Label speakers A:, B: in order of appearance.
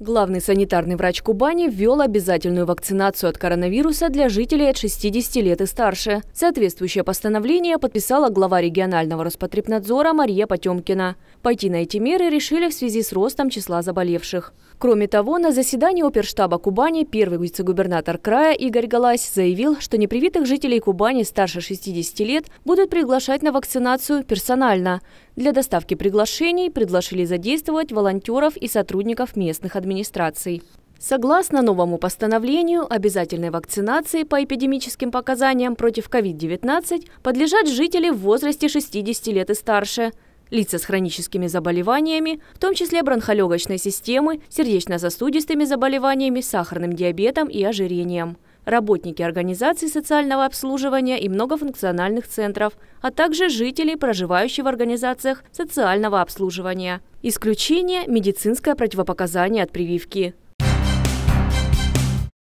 A: Главный санитарный врач Кубани ввел обязательную вакцинацию от коронавируса для жителей от 60 лет и старше. Соответствующее постановление подписала глава регионального Роспотребнадзора Мария Потемкина. Пойти на эти меры решили в связи с ростом числа заболевших. Кроме того, на заседании оперштаба Кубани первый вице-губернатор края Игорь Галась заявил, что непривитых жителей Кубани старше 60 лет будут приглашать на вакцинацию персонально. Для доставки приглашений предложили задействовать волонтеров и сотрудников местных администраций. Согласно новому постановлению, обязательной вакцинации по эпидемическим показаниям против COVID-19 подлежат жители в возрасте 60 лет и старше – лица с хроническими заболеваниями, в том числе бронхолегочной системы, сердечно-сосудистыми заболеваниями, сахарным диабетом и ожирением работники организаций социального обслуживания и многофункциональных центров, а также жителей, проживающих в организациях социального обслуживания. Исключение – медицинское противопоказание от прививки.